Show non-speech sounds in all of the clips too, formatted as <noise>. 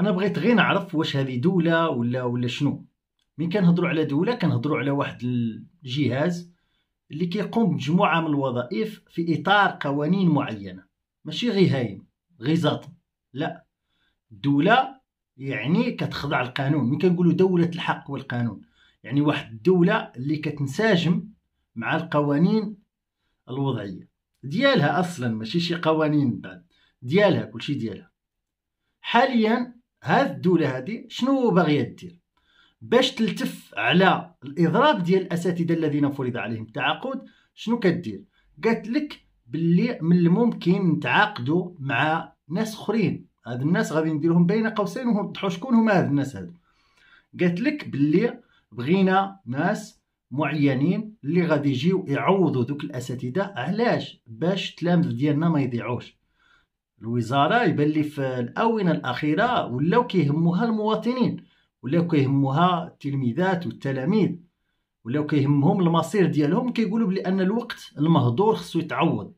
انا بغيت غير نعرف واش هذه دوله ولا ولا شنو من كنهضروا على دوله كنهضروا على واحد الجهاز اللي كيقوم بمجموعه من الوظائف في اطار قوانين معينه ماشي غير هايم لا دوله يعني كتخضع القانون من كنقولوا دوله الحق والقانون يعني واحد الدوله اللي كتنسجم مع القوانين الوضعيه ديالها اصلا ماشي شي قوانين بعد ديالها كلشي ديالها حاليا هاد الدوله هادي شنو باغيه دير باش تلتف على الاضراب ديال الاساتذه الذين فرض عليهم التعاقد شنو كدير قالت لك باللي من الممكن نتعاقدوا مع ناس اخرين هاد الناس غادي نديرهم بين قوسين ونوضحوا شكون هما هاد الناس هادو قالت لك باللي بغينا ناس معينين اللي غادي يجيو يعوضوا دوك الاساتذه علاش باش التلامذ ديالنا ما يضيعوش الوزاره يبان لي في الاونه الاخيره ولاو كيهموها المواطنين ولاو كيهموها التلميذات والتلاميذ ولاو كيهمهم المصير ديالهم كيقولوا ان الوقت المهدور خصو يتعوض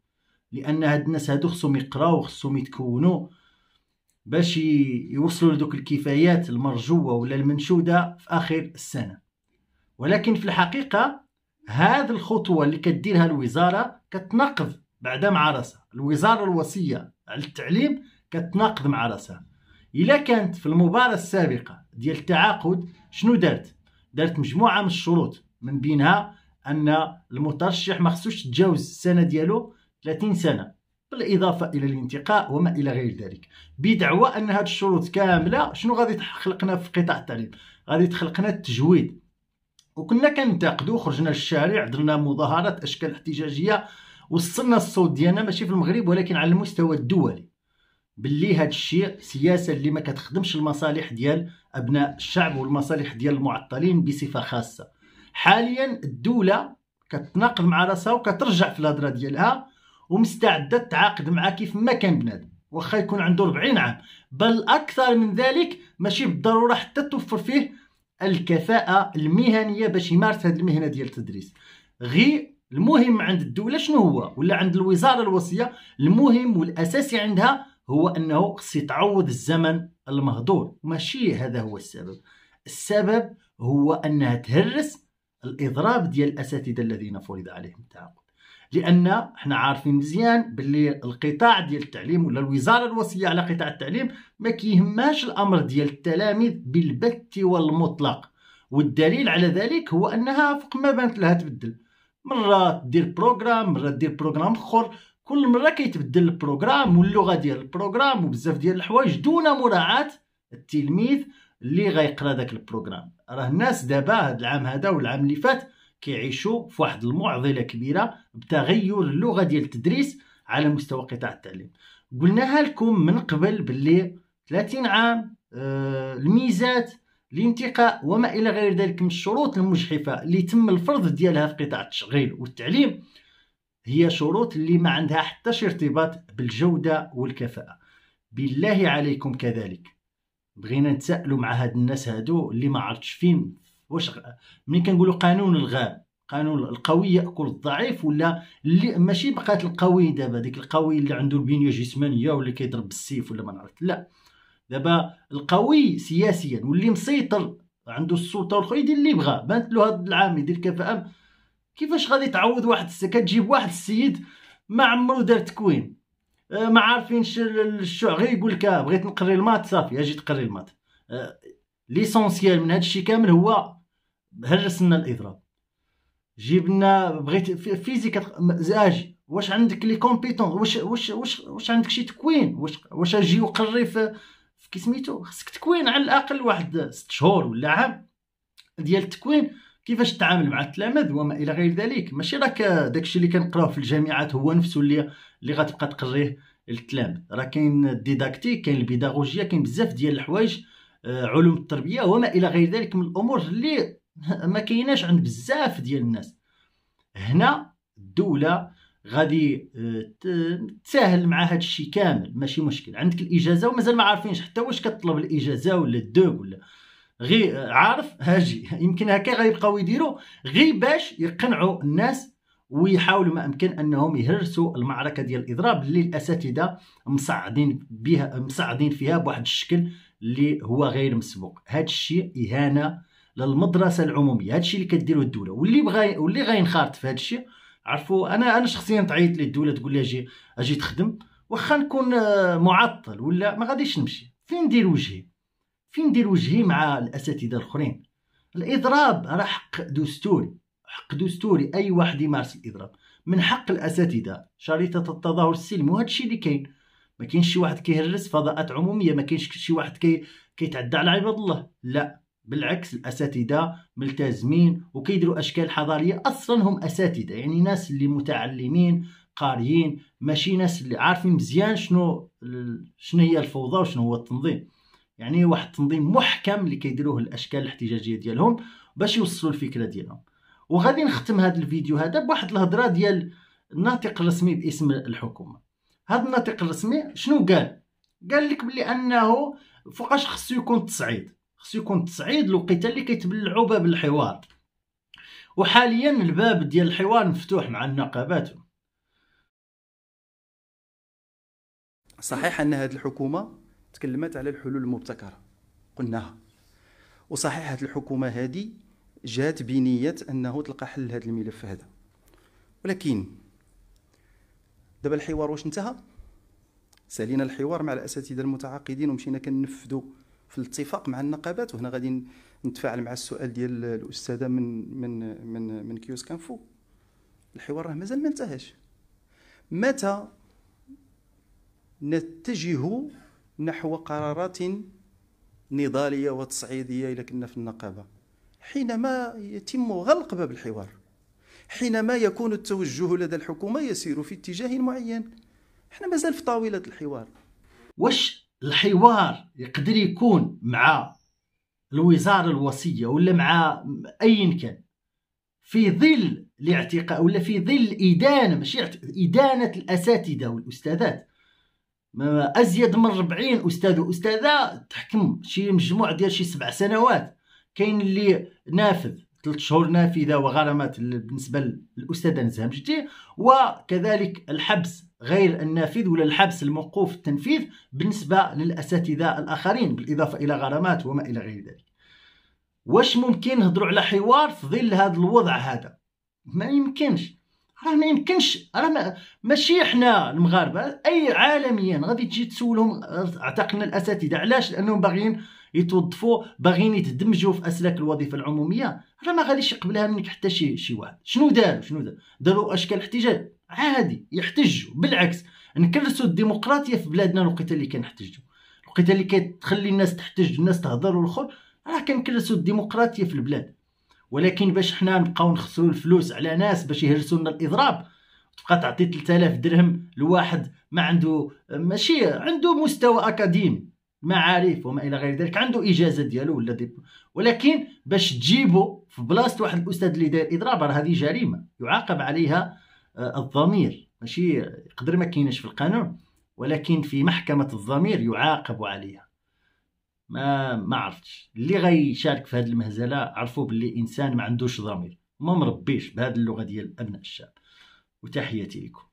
لان هاد الناس هادو خصهم يقراو خصهم يتكونوا باش يوصلوا لدوك الكفايات المرجوه ولا المنشوده في اخر السنه ولكن في الحقيقه هذه الخطوه اللي كديرها الوزاره كتناقض بعدا مع راسها الوزاره الوصيه على التعليم كتناقض مع راسها الا كانت في المباراه السابقه ديال التعاقد شنو دارت دارت مجموعه من الشروط من بينها ان المترشح ما خصوش تجاوز السنه ديالو 30 سنه بالاضافه الى الانتقاء وما الى غير ذلك بدعوى ان هذه الشروط كامله شنو غادي تخلقنا في قطاع التعليم غادي تخلقنا التجويد وكنا كننتقدوا خرجنا للشارع درنا مظاهرات اشكال احتجاجيه وصلنا الصوت ديالنا ماشي في المغرب ولكن على المستوى الدولي باللي هذا الشيء سياسه اللي ما كتخدمش المصالح ديال ابناء الشعب والمصالح ديال المعطلين بصفه خاصه حاليا الدوله كتناقض مع راسها وكترجع في الهضره ديالها ومستعده تعاقد معاه كيف ما كان بنادم واخا يكون عنده 40 عام بل اكثر من ذلك ماشي بالضروره حتى توفر فيه الكفاءه المهنيه باش يمارس هذه المهنه ديال التدريس غير المهم عند الدوله شنو هو ولا عند الوزاره الوصيه المهم والاساسي عندها هو انه خص تعوض الزمن المهدور ماشي هذا هو السبب السبب هو انها تهرس الاضراب ديال الاساتذه الذين فرض عليهم التعاقد لان احنا عارفين مزيان باللي القطاع ديال التعليم ولا الوزاره الوصيه على قطاع التعليم ما كيهماش الامر ديال التلاميذ بالبت والمطلق والدليل على ذلك هو انها فوق ما بانت لها تبدل مرات دير بروغرام مرات دير بروغرام اخر كل مره كيتبدل البروغرام واللغه ديال البروغرام وبزاف ديال الحوايج دون مراعاه التلميذ اللي غيقرا داك البروغرام راه الناس دابا هاد العام هذا والعام اللي فات كيعيشوا في واحد المعضله كبيره بتغير اللغه ديال التدريس على مستوى قطاع التعليم قلناها لكم من قبل باللي 30 عام آه الميزات الانتقاء وما إلى غير ذلك من الشروط المجحفة اللي تم الفرض ديالها في قطاع التشغيل والتعليم هي شروط اللي ما عندها حتى شي ارتباط بالجودة والكفاءة بالله عليكم كذلك بغينا نتسائلوا مع هاد الناس هادو اللي ما عرفتش فين واش ملي كنقولوا قانون الغاب قانون القوي ياكل الضعيف ولا اللي ماشي بقات القوي دابا ديك القوي اللي عنده البنيه الجسمانيه ولا كيضرب بالسيف ولا ما نعرف لا دابا القوي سياسيا واللي مسيطر عنده السلطه والاخر يدير اللي بغا بانت له هذا العام يدير كفاءه كيفاش غادي تعوض واحد كتجيب واحد السيد ما عمرو دار تكوين أه، ما عارفينش الشع غير يقول لك آه، بغيت نقري المات صافي اجي تقري المات أه، ليسونسيال من هذا الشيء كامل هو هرس لنا الاضراب جيب لنا بغيت فيزيك اجي واش عندك لي كومبيتون واش واش واش واش عندك شي تكوين واش واش اجي وقري في كي سميتو خصك تكوين على الاقل واحد ست شهور ولا عام ديال التكوين كيفاش تتعامل مع التلامذ وما الى غير ذلك ماشي راك داكشي اللي كنقراو في الجامعات هو نفسه اللي اللي غتبقى تقريه للتلاميذ راه كاين الديداكتيك كاين البيداغوجيا كاين بزاف ديال الحوايج آه، علوم التربيه وما الى غير ذلك من الامور اللي <laughs> ما كايناش عند بزاف ديال الناس هنا الدوله غادي آه، تساهل مع هذا الشيء كامل ماشي مشكل عندك الاجازه ومازال ما عارفينش حتى واش كطلب الاجازه ولا الدوق ولا غير آه، عارف <laughs> هاجي يمكن هكا غيبقاو يديروا غير باش يقنعوا الناس ويحاولوا ما امكن انهم يهرسوا المعركه ديال الاضراب اللي الاساتذه مصعدين بها مصعدين فيها بواحد الشكل اللي هو غير مسبوق هذا الشيء اهانه للمدرسه العموميه هذا الشيء اللي كديروه الدوله واللي بغى واللي غينخرط في هذا الشيء عرفوا انا انا شخصيا تعيط لي الدوله تقول لي اجي اجي تخدم واخا نكون آه، معطل ولا ما غاديش نمشي فين ندير وجهي فين ندير وجهي مع الاساتذه الاخرين الاضراب راه حق دستوري حق دستوري اي واحد يمارس الاضراب من حق الاساتذه شريطه التظاهر السلمي وهذا الشيء اللي كاين ما كاينش شي واحد كيهرس فضاءات عموميه ما كاينش شي واحد كي كيتعدى على عباد الله لا بالعكس الاساتذه ملتزمين وكيديروا اشكال حضاريه اصلا هم اساتذه يعني ناس اللي متعلمين قاريين ماشي ناس اللي عارفين مزيان شنو شنو هي الفوضى وشنو هو التنظيم يعني واحد التنظيم محكم اللي كيديروه الاشكال الاحتجاجيه ديالهم باش يوصلوا الفكره ديالهم وغادي نختم هذا الفيديو هذا بواحد الهضره ديال الناطق الرسمي باسم الحكومه هذا الناطق الرسمي شنو قال قال لك بلي انه فوقاش خصو يكون التصعيد خصو يكون التصعيد الوقيته اللي كيتبلعوا باب الحوار وحاليا الباب ديال الحوار مفتوح مع النقابات صحيح ان هذه الحكومه تكلمت على الحلول المبتكره قلناها وصحيح هذه الحكومه هذه جات بنيه انه تلقى حل لهذا الملف هذا ولكن دابا الحوار واش انتهى سالينا الحوار مع الاساتذه المتعاقدين ومشينا كننفذوا في الاتفاق مع النقابات وهنا غادي نتفاعل مع السؤال ديال الاستاذه من من من من كيوس كانفو الحوار راه مازال ما انتهاش متى نتجه نحو قرارات نضاليه وتصعيديه الا كنا في النقابه حينما يتم غلق باب الحوار حينما يكون التوجه لدى الحكومه يسير في اتجاه معين احنا مازال في طاوله الحوار واش الحوار يقدر يكون مع الوزاره الوصيه ولا مع ايا كان في ظل الاعتقاد ولا في ظل إدانة ماشي ادانه الاساتذه والاستاذات ازيد من 40 استاذ واستاذه تحكم شي مجموع ديال شي سبع سنوات كاين اللي نافذ ثلاث شهور نافذه وغرامات بالنسبه للاستاذه نزهه مجدي وكذلك الحبس غير النافذ ولا الحبس الموقوف التنفيذ بالنسبه للاساتذه الاخرين بالاضافه الى غرامات وما الى غير ذلك واش ممكن نهضروا على حوار في ظل هذا الوضع هذا ما يمكنش راه ما يمكنش راه ما ماشي حنا المغاربه اي عالميا غادي تجي تسولهم اعتقلنا الاساتذه علاش لانهم باغيين يتوظفوا باغيين يتدمجوا في اسلاك الوظيفه العموميه راه ما غاديش يقبلها منك حتى شي شي واحد شنو داروا شنو داروا داروا اشكال احتجاج عادي يحتجوا بالعكس نكرسوا الديمقراطيه في بلادنا الوقت اللي كنحتجوا الوقت اللي كتخلي الناس تحتج الناس تهضر والاخر راه كنكرسوا الديمقراطيه في البلاد ولكن باش حنا نبقاو نخسروا الفلوس على ناس باش يهرسوا لنا الاضراب تبقى تعطي 3000 درهم لواحد ما عنده ماشي عنده مستوى اكاديمي معارف وما الى غير ذلك عنده اجازه ديالو ولا دي ولكن باش تجيبو في بلاصه واحد الاستاذ اللي داير اضراب راه هذه جريمه يعاقب عليها آه، الضمير ماشي يقدر ما كاينش في القانون ولكن في محكمه الضمير يعاقب عليها ما ما عرفتش اللي غيشارك في هذه المهزله عرفوا باللي انسان ما عندوش ضمير ما مربيش بهذه اللغه ديال ابناء الشعب وتحياتي لكم